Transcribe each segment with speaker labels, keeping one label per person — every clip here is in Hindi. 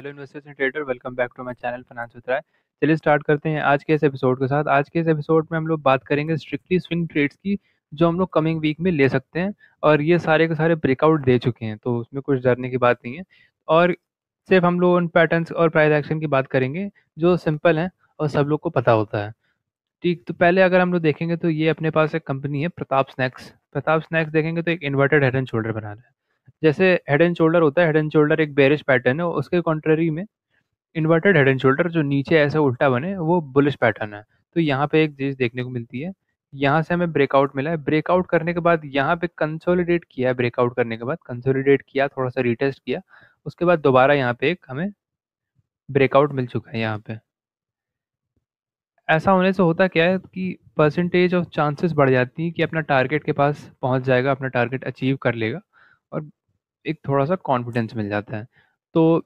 Speaker 1: hello investors and trader welcome back to my channel finance with Rai चलिए स्टार्ट करते हैं आज के इस एपिसोड के साथ आज के इस एपिसोड में हम लोग बात करेंगे स्ट्रिक्टली स्विंग ट्रेड्स की जो हम लोग कमिंग वीक में ले सकते हैं और ये सारे के सारे ब्रेकआउट दे चुके हैं तो उसमें कुछ डरने की बात नहीं है और सिर्फ हम लोग उन पैटर्न और प्राइस एक्शन की बात करेंगे जो सिंपल हैं और सब लोग को पता होता है ठीक तो पहले अगर हम लोग देखेंगे तो ये अपने पास एक कंपनी है प्रताप स्नैक्स प्रताप स्नैक्स देखेंगे तो एक इन्वर्टेड हेड एंड शोल्डर बना रहा है जैसे हेड एंड शोल्डर होता है हेड एंड शोल्डर एक बेरिश पैटर्न है उसके कॉन्ट्रेरी में इन्वर्टेड हेड एंड शोल्डर जो नीचे ऐसे उल्टा बने वो बुलिश पैटर्न है तो यहाँ पे एक चीज़ देखने को मिलती है यहाँ से हमें ब्रेकआउट मिला है ब्रेकआउट करने के बाद यहाँ पे कंसोलिडेट किया है ब्रेकआउट करने के बाद कंसोलिडेट किया थोड़ा सा रिटेस्ट किया उसके बाद दोबारा यहाँ पे एक हमें ब्रेकआउट मिल चुका है यहाँ पे ऐसा होने से होता क्या है कि परसेंटेज ऑफ चांसेस बढ़ जाती हैं कि अपना टारगेट के पास पहुँच जाएगा अपना टारगेट अचीव कर लेगा और एक थोड़ा सा कॉन्फिडेंस मिल जाता है तो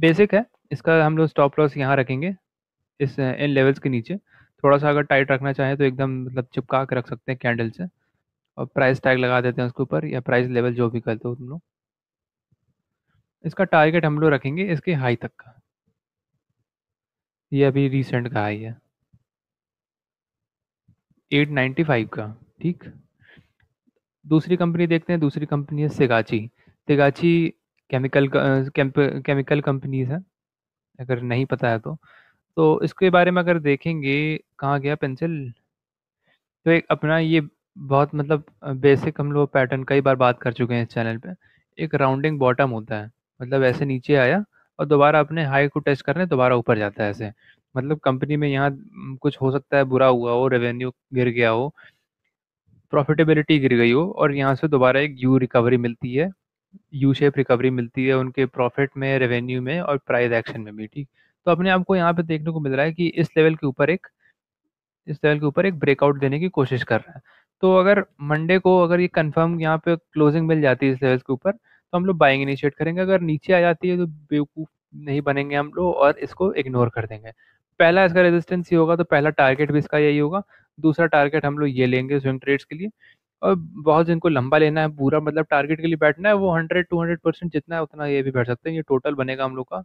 Speaker 1: बेसिक है इसका हम लोग स्टॉप लॉस यहाँ रखेंगे इस इन लेवल्स के नीचे थोड़ा सा अगर टाइट रखना चाहें तो एकदम मतलब चिपका के रख सकते हैं कैंडल से और प्राइस टैग लगा देते हैं उसके ऊपर या प्राइस लेवल जो भी करते हो तुम लोग इसका टारगेट हम लोग रखेंगे इसके हाई तक का ये अभी रिसेंट का हाई है 895 का ठीक दूसरी कंपनी देखते हैं दूसरी कंपनी है सिगाची तिगाची केमिकल केमिकल कंपनीज है अगर नहीं पता है तो तो इसके बारे में अगर देखेंगे कहाँ गया पेंसिल तो एक अपना ये बहुत मतलब बेसिक हम लोग पैटर्न कई बार बात कर चुके हैं इस चैनल पे एक राउंडिंग बॉटम होता है मतलब ऐसे नीचे आया और दोबारा अपने हाई को टच करने दोबारा ऊपर जाता है ऐसे मतलब कंपनी में यहाँ कुछ हो सकता है बुरा हुआ हो रेवेन्यू गिर गया हो प्रॉफिटेबिलिटी गिर गई हो और यहाँ से दोबारा एक यू रिकवरी मिलती है यू शेप रिकवरी मिलती है उनके प्रॉफिट में रेवेन्यू में और प्राइस एक्शन में भी ठीक तो अपने आप को यहाँ पे देखने को मिल रहा है कि इस लेवल के ऊपर एक इस लेवल के ऊपर एक ब्रेकआउट देने की कोशिश कर रहा है तो अगर मंडे को अगर ये कंफर्म यहाँ पे क्लोजिंग मिल जाती है इस लेवल के ऊपर तो हम लोग बाइंग इनिशिएट करेंगे अगर नीचे आ जाती है तो बेवकूफ़ नहीं बनेंगे हम लोग और इसको इग्नोर कर देंगे पहला इसका रेजिस्टेंस ये होगा तो पहला टारगेट भी इसका यही होगा दूसरा टारगेट हम लोग ये लेंगे स्विंग ट्रेड्स के लिए और बहुत जिनको लंबा लेना है पूरा मतलब टारगेट के लिए बैठना है वो हंड्रेड टू हंड्रेड परसेंट जितना है उतना ये भी बैठ सकते हैं ये टोटल बनेगा हम लोग का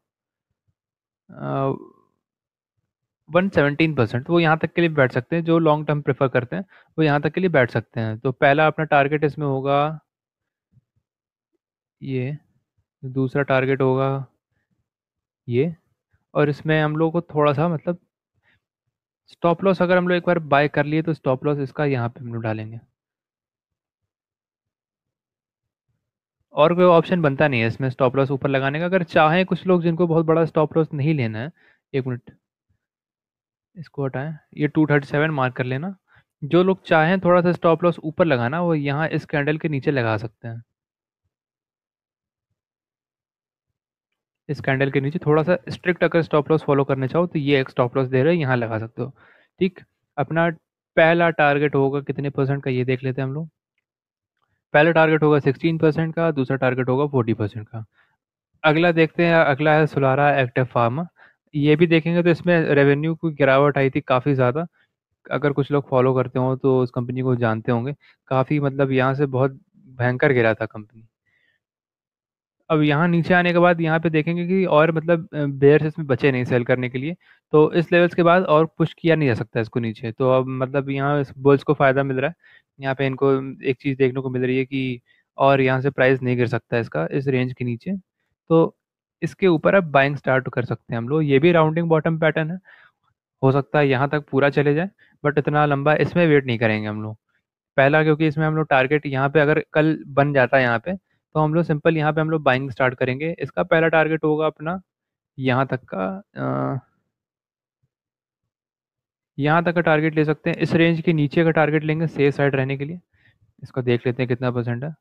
Speaker 1: वन सेवनटीन परसेंट वो यहाँ तक के लिए बैठ सकते हैं जो लॉन्ग टर्म प्रेफर करते हैं वो यहाँ तक के लिए बैठ सकते हैं तो पहला अपना टारगेट इसमें होगा ये दूसरा टारगेट होगा ये और इसमें हम लोग को थोड़ा सा मतलब स्टॉप लॉस अगर हम लोग एक बार बाय कर लिए तो स्टॉप लॉस इसका यहाँ पे हम लोग डालेंगे और कोई ऑप्शन बनता नहीं है इसमें स्टॉप लॉस ऊपर लगाने का अगर चाहें कुछ लोग जिनको बहुत बड़ा स्टॉप लॉस नहीं लेना है एक मिनट इसको हटाएं ये टू थर्टी सेवन मार्क कर लेना जो लोग चाहें थोड़ा सा स्टॉप लॉस ऊपर लगाना वो यहाँ इस कैंडल के नीचे लगा सकते हैं इस कैंडल के नीचे थोड़ा सा स्ट्रिक्ट अगर स्टॉप लॉस फॉलो करने चाहो तो ये एक स्टॉप लॉस दे रहे हैं यहाँ लगा सकते हो ठीक अपना पहला टारगेट होगा कितने परसेंट का ये देख लेते हैं हम लोग पहला टारगेट होगा सिक्सटीन परसेंट का दूसरा टारगेट होगा फोर्टी परसेंट का अगला देखते हैं अगला है सुलारा एक्टिव फार्मा ये भी देखेंगे तो इसमें रेवेन्यू की गिरावट आई थी काफ़ी ज़्यादा अगर कुछ लोग फॉलो करते हों तो उस कंपनी को जानते होंगे काफ़ी मतलब यहाँ से बहुत भयंकर गिरा था कंपनी अब यहाँ नीचे आने के बाद यहाँ पे देखेंगे कि और मतलब बेयर्स इसमें बचे नहीं सेल करने के लिए तो इस लेवल्स के बाद और पुश किया नहीं जा सकता इसको नीचे तो अब मतलब यहाँ इस बुल्स को फ़ायदा मिल रहा है यहाँ पे इनको एक चीज़ देखने को मिल रही है कि और यहाँ से प्राइस नहीं गिर सकता इसका इस रेंज के नीचे तो इसके ऊपर अब बाइंग स्टार्ट कर सकते हैं हम लोग ये भी राउंडिंग बॉटम पैटर्न है हो सकता है यहाँ तक पूरा चले जाए बट इतना लंबा इसमें वेट नहीं करेंगे हम लोग पहला क्योंकि इसमें हम लोग टारगेट यहाँ पे अगर कल बन जाता है यहाँ पे तो हम लोग सिंपल यहाँ पे हम लोग बाइंग स्टार्ट करेंगे इसका पहला टारगेट होगा अपना यहाँ तक का यहाँ तक का टारगेट ले सकते हैं इस रेंज के नीचे का टारगेट लेंगे सेफ साइड रहने के लिए इसको देख लेते हैं कितना परसेंट है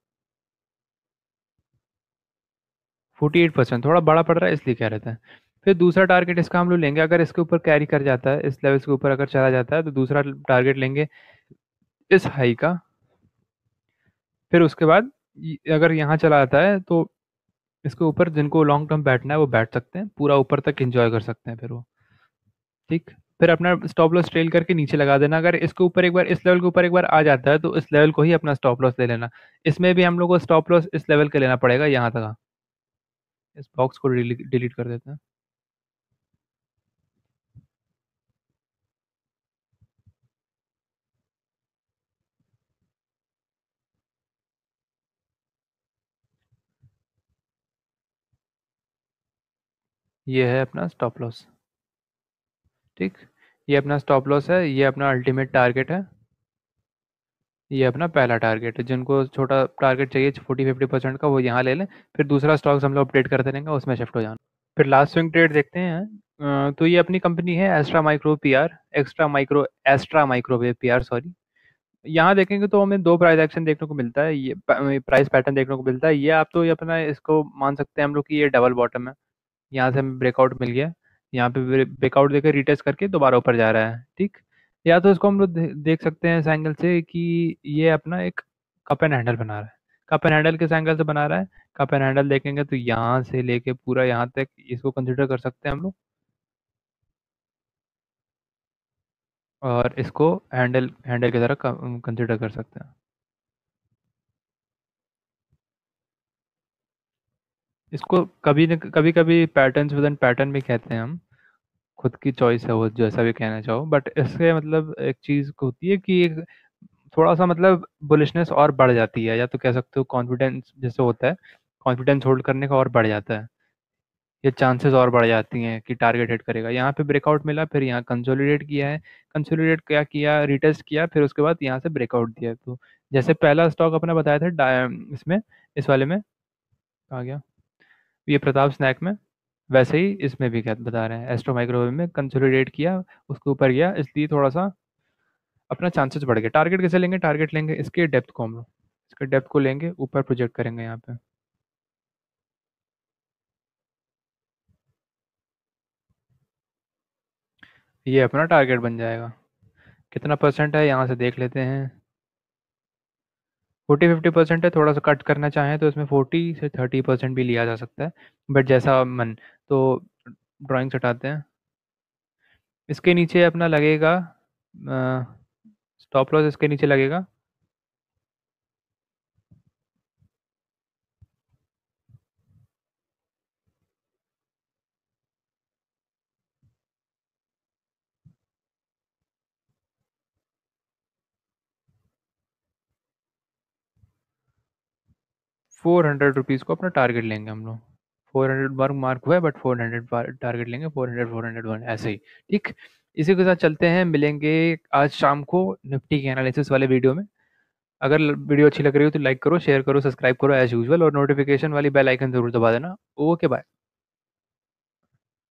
Speaker 1: फोर्टी एट परसेंट थोड़ा बड़ा पड़ रहा है इसलिए कह रहे थे फिर दूसरा टारगेट इसका हम लोग लेंगे अगर इसके ऊपर कैरी कर जाता है इस लेवल के ऊपर अगर चला जाता है तो दूसरा टारगेट लेंगे इस हाई का फिर उसके बाद अगर यहाँ चला आता है तो इसके ऊपर जिनको लॉन्ग टर्म बैठना है वो बैठ सकते हैं पूरा ऊपर तक इंजॉय कर सकते हैं फिर वो ठीक फिर अपना स्टॉप लॉस ट्रेल करके नीचे लगा देना अगर इसके ऊपर एक बार इस लेवल के ऊपर एक बार आ जाता है तो इस लेवल को ही अपना स्टॉप लॉस ले लेना इसमें भी हम लोग को स्टॉप लॉस इस लेवल का लेना पड़ेगा यहाँ तक इस बॉक्स को डिलीट कर देते हैं ये है अपना स्टॉप लॉस ठीक ये अपना स्टॉप लॉस है ये अपना अल्टीमेट टारगेट है ये अपना पहला टारगेट है जिनको छोटा टारगेट चाहिए फोर्टी फिफ्टी परसेंट का वो यहाँ ले लें फिर दूसरा स्टॉक हम लोग अपडेट करते रहेंगे उसमें शिफ्ट हो जाना फिर लास्ट स्विंग ट्रेड देखते हैं तो ये अपनी कंपनी है Astra micro P R extra micro Astra microwave P R sorry यहाँ देखेंगे तो हमें दो प्राइस एक्शन देखने को मिलता है ये प्राइस पैटर्न देखने को मिलता है ये आप तो ये अपना इसको मान सकते हैं हम लोग कि ये डबल बॉटम है यहाँ से हमें ब्रेकआउट मिल गया यहाँ पे ब्रेकआउट देकर रिटेस्ट करके दोबारा ऊपर जा रहा है ठीक या तो इसको हम लोग देख सकते हैं इस एंगल से कि ये अपना एक कप एंड हैंडल बना रहा है कप एंड हैंडल किस एंगल से बना रहा है कप एंड हैंडल देखेंगे तो यहाँ से लेके पूरा यहाँ तक इसको कंसिडर कर सकते हैं हम लोग और इसको हैंडल हैंडल की तरह कंसिडर कर सकते हैं इसको कभी न कभी कभी पैटर्न विद पैटर्न भी कहते हैं हम खुद की चॉइस है वो जैसा भी कहना चाहो बट इससे मतलब एक चीज़ होती है कि एक थोड़ा सा मतलब बुलिशनेस और बढ़ जाती है या तो कह सकते हो कॉन्फिडेंस जैसे होता है कॉन्फिडेंस होल्ड करने का और बढ़ जाता है ये चांसेस और बढ़ जाती हैं कि टारगेट हिट करेगा यहाँ पे ब्रेकआउट मिला फिर यहाँ कंसोलिडेट किया है कंसोलिडेट क्या किया रिटेस्ट किया फिर उसके बाद यहाँ से ब्रेकआउट दिया तो जैसे पहला स्टॉक अपने बताया था इसमें इस वाले में आ गया ये प्रताप स्नैक में वैसे ही इसमें भी क्या बता रहे हैं एस्ट्रो माइक्रोवेव में कंसोलिडेट किया उसके ऊपर गया इसलिए थोड़ा सा अपना चांसेस बढ़ गया टारगेट कैसे लेंगे टारगेट लेंगे इसके डेप्थ को हम लोग इसके डेप्थ को लेंगे ऊपर प्रोजेक्ट करेंगे यहाँ पे ये अपना टारगेट बन जाएगा कितना परसेंट है यहाँ से देख लेते हैं फोर्टी फिफ्टी परसेंट है थोड़ा सा कट करना चाहें तो इसमें फोर्टी से थर्टी परसेंट भी लिया जा सकता है बट जैसा मन तो ड्राइंग्स हटाते हैं इसके नीचे अपना लगेगा स्टॉप लॉस इसके नीचे लगेगा फोर हंड्रेड रुपीज़ को अपना टारगेट लेंगे हम लोग फोर हंड्रेड मार्क मार्क हुआ है बट फोर हंड्रेड टारगेट लेंगे four hundred four hundred one ऐसे ही ठीक इसी के साथ चलते हैं मिलेंगे आज शाम को निफ्टी के एनालिसिस वाले वीडियो में अगर वीडियो अच्छी लग रही हो तो लाइक करो शेयर करो सब्सक्राइब करो एज यूजल और नोटिफिकेशन वाली बेल आइकन जरूर दबा देना ओके बाय